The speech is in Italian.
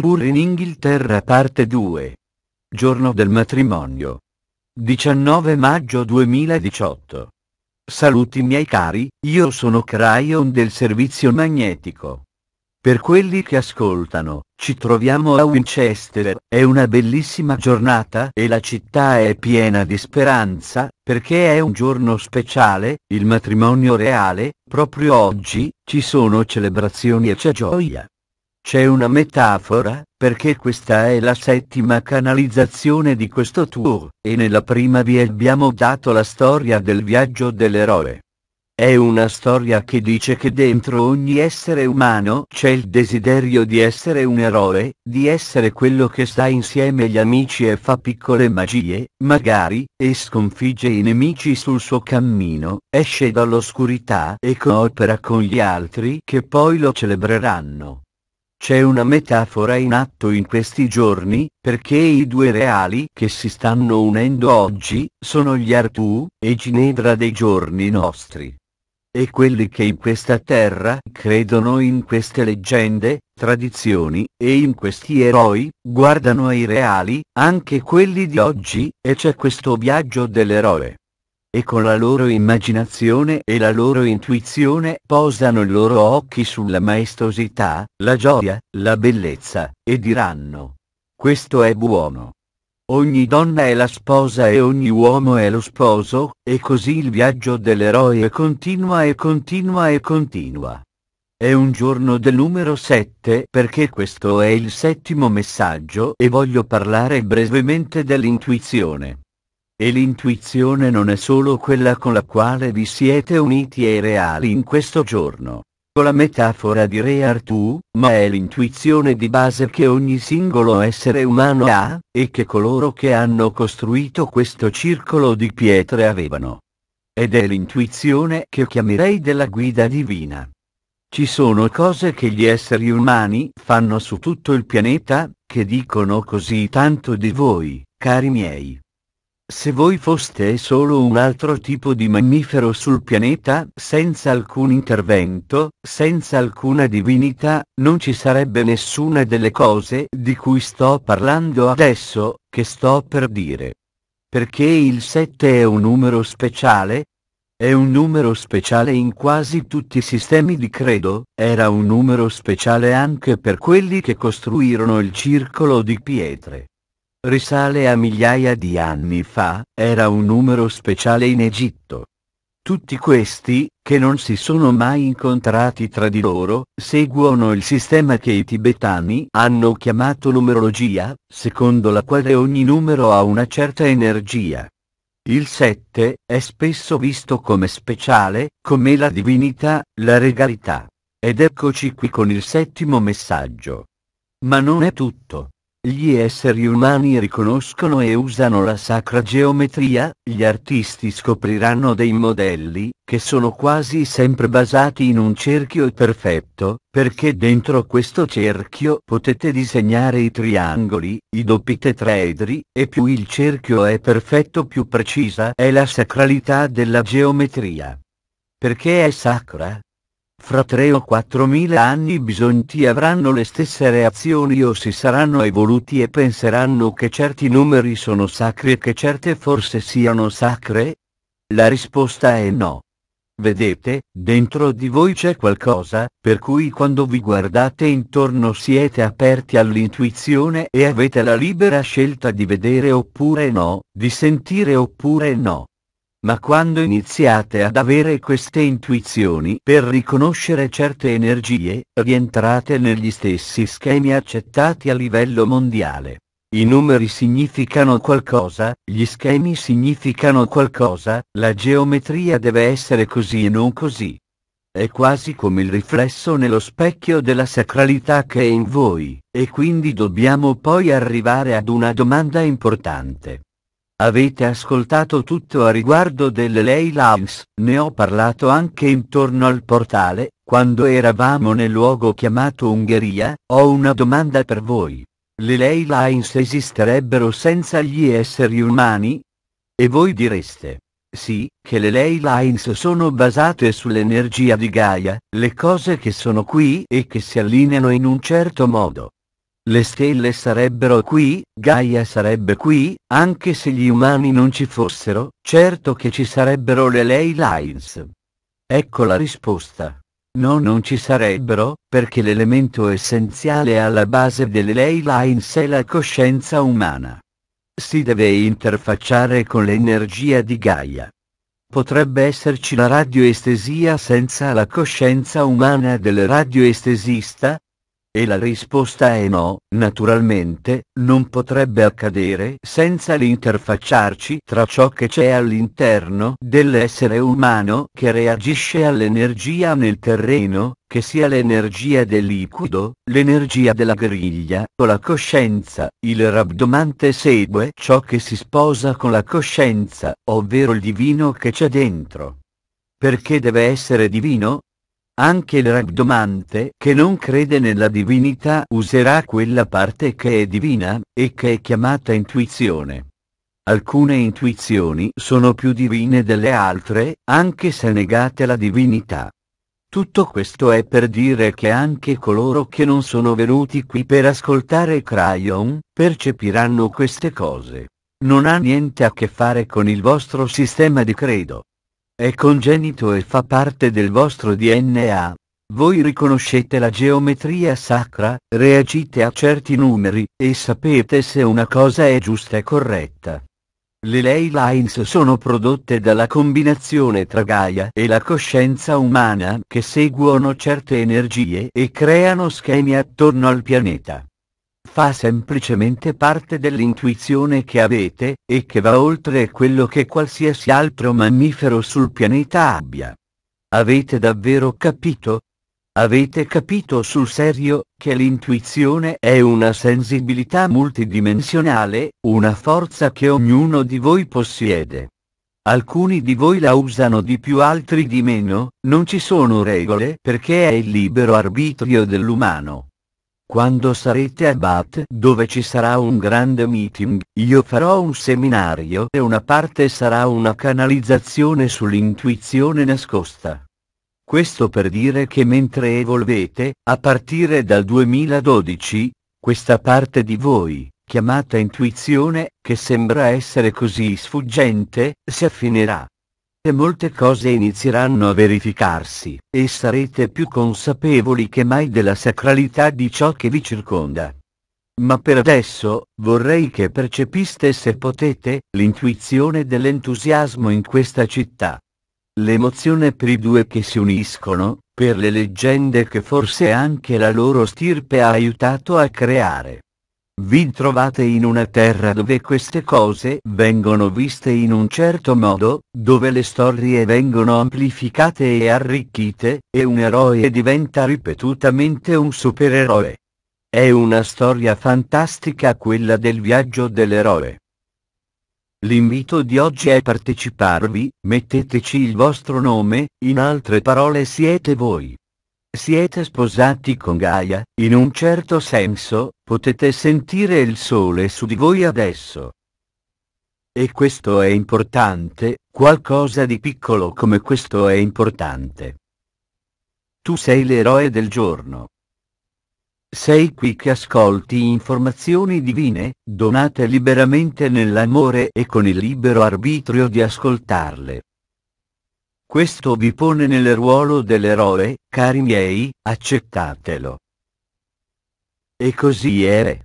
Tour in Inghilterra parte 2. Giorno del matrimonio. 19 maggio 2018. Saluti miei cari, io sono Cryon del servizio magnetico. Per quelli che ascoltano, ci troviamo a Winchester, è una bellissima giornata e la città è piena di speranza, perché è un giorno speciale, il matrimonio reale, proprio oggi, ci sono celebrazioni e c'è gioia. C'è una metafora, perché questa è la settima canalizzazione di questo tour, e nella prima vi abbiamo dato la storia del viaggio dell'eroe. È una storia che dice che dentro ogni essere umano c'è il desiderio di essere un eroe, di essere quello che sta insieme agli amici e fa piccole magie, magari, e sconfigge i nemici sul suo cammino, esce dall'oscurità e coopera con gli altri che poi lo celebreranno. C'è una metafora in atto in questi giorni, perché i due reali che si stanno unendo oggi, sono gli Artù e Ginevra dei giorni nostri. E quelli che in questa terra credono in queste leggende, tradizioni, e in questi eroi, guardano ai reali, anche quelli di oggi, e c'è questo viaggio dell'eroe e con la loro immaginazione e la loro intuizione posano i loro occhi sulla maestosità, la gioia, la bellezza, e diranno, questo è buono. Ogni donna è la sposa e ogni uomo è lo sposo, e così il viaggio dell'eroe continua e continua e continua. È un giorno del numero 7 perché questo è il settimo messaggio e voglio parlare brevemente dell'intuizione. E l'intuizione non è solo quella con la quale vi siete uniti ai reali in questo giorno. Con la metafora di Re Artù, ma è l'intuizione di base che ogni singolo essere umano ha, e che coloro che hanno costruito questo circolo di pietre avevano. Ed è l'intuizione che chiamerei della guida divina. Ci sono cose che gli esseri umani fanno su tutto il pianeta, che dicono così tanto di voi, cari miei. Se voi foste solo un altro tipo di mammifero sul pianeta, senza alcun intervento, senza alcuna divinità, non ci sarebbe nessuna delle cose di cui sto parlando adesso, che sto per dire. Perché il 7 è un numero speciale, è un numero speciale in quasi tutti i sistemi di credo, era un numero speciale anche per quelli che costruirono il circolo di pietre risale a migliaia di anni fa, era un numero speciale in Egitto. Tutti questi, che non si sono mai incontrati tra di loro, seguono il sistema che i tibetani hanno chiamato numerologia, secondo la quale ogni numero ha una certa energia. Il 7 è spesso visto come speciale, come la divinità, la regalità. Ed eccoci qui con il settimo messaggio. Ma non è tutto. Gli esseri umani riconoscono e usano la sacra geometria, gli artisti scopriranno dei modelli, che sono quasi sempre basati in un cerchio perfetto, perché dentro questo cerchio potete disegnare i triangoli, i doppi tetraedri, e più il cerchio è perfetto più precisa è la sacralità della geometria. Perché è sacra? Fra tre o quattromila anni i bisonti avranno le stesse reazioni o si saranno evoluti e penseranno che certi numeri sono sacri e che certe forse siano sacre? La risposta è no. Vedete, dentro di voi c'è qualcosa, per cui quando vi guardate intorno siete aperti all'intuizione e avete la libera scelta di vedere oppure no, di sentire oppure no. Ma quando iniziate ad avere queste intuizioni per riconoscere certe energie, rientrate negli stessi schemi accettati a livello mondiale. I numeri significano qualcosa, gli schemi significano qualcosa, la geometria deve essere così e non così. È quasi come il riflesso nello specchio della sacralità che è in voi, e quindi dobbiamo poi arrivare ad una domanda importante. Avete ascoltato tutto a riguardo delle Ley Lines, ne ho parlato anche intorno al portale, quando eravamo nel luogo chiamato Ungheria, ho una domanda per voi. Le Ley Lines esisterebbero senza gli esseri umani? E voi direste. Sì, che le Ley Lines sono basate sull'energia di Gaia, le cose che sono qui e che si allineano in un certo modo. Le stelle sarebbero qui, Gaia sarebbe qui, anche se gli umani non ci fossero, certo che ci sarebbero le ley lines. Ecco la risposta. No non ci sarebbero, perché l'elemento essenziale alla base delle ley lines è la coscienza umana. Si deve interfacciare con l'energia di Gaia. Potrebbe esserci la radioestesia senza la coscienza umana del radioestesista, e la risposta è no, naturalmente, non potrebbe accadere senza l'interfacciarci tra ciò che c'è all'interno dell'essere umano che reagisce all'energia nel terreno, che sia l'energia del liquido, l'energia della griglia o la coscienza. Il rabdomante segue ciò che si sposa con la coscienza, ovvero il divino che c'è dentro. Perché deve essere divino? Anche il ragdomante che non crede nella divinità userà quella parte che è divina, e che è chiamata intuizione. Alcune intuizioni sono più divine delle altre, anche se negate la divinità. Tutto questo è per dire che anche coloro che non sono venuti qui per ascoltare Crayon, percepiranno queste cose. Non ha niente a che fare con il vostro sistema di credo. È congenito e fa parte del vostro DNA. Voi riconoscete la geometria sacra, reagite a certi numeri, e sapete se una cosa è giusta e corretta. Le ley lines sono prodotte dalla combinazione tra Gaia e la coscienza umana che seguono certe energie e creano schemi attorno al pianeta fa semplicemente parte dell'intuizione che avete, e che va oltre quello che qualsiasi altro mammifero sul pianeta abbia. Avete davvero capito? Avete capito sul serio che l'intuizione è una sensibilità multidimensionale, una forza che ognuno di voi possiede. Alcuni di voi la usano di più altri di meno, non ci sono regole perché è il libero arbitrio dell'umano. Quando sarete a Bath, dove ci sarà un grande meeting, io farò un seminario e una parte sarà una canalizzazione sull'intuizione nascosta. Questo per dire che mentre evolvete, a partire dal 2012, questa parte di voi, chiamata intuizione, che sembra essere così sfuggente, si affinerà e molte cose inizieranno a verificarsi, e sarete più consapevoli che mai della sacralità di ciò che vi circonda. Ma per adesso, vorrei che percepiste se potete, l'intuizione dell'entusiasmo in questa città. L'emozione per i due che si uniscono, per le leggende che forse anche la loro stirpe ha aiutato a creare. Vi trovate in una terra dove queste cose vengono viste in un certo modo, dove le storie vengono amplificate e arricchite, e un eroe diventa ripetutamente un supereroe. È una storia fantastica quella del viaggio dell'eroe. L'invito di oggi è parteciparvi, metteteci il vostro nome, in altre parole siete voi. Siete sposati con Gaia, in un certo senso, potete sentire il sole su di voi adesso. E questo è importante, qualcosa di piccolo come questo è importante. Tu sei l'eroe del giorno. Sei qui che ascolti informazioni divine, donate liberamente nell'amore e con il libero arbitrio di ascoltarle. Questo vi pone nel ruolo dell'eroe, cari miei, accettatelo. E così è.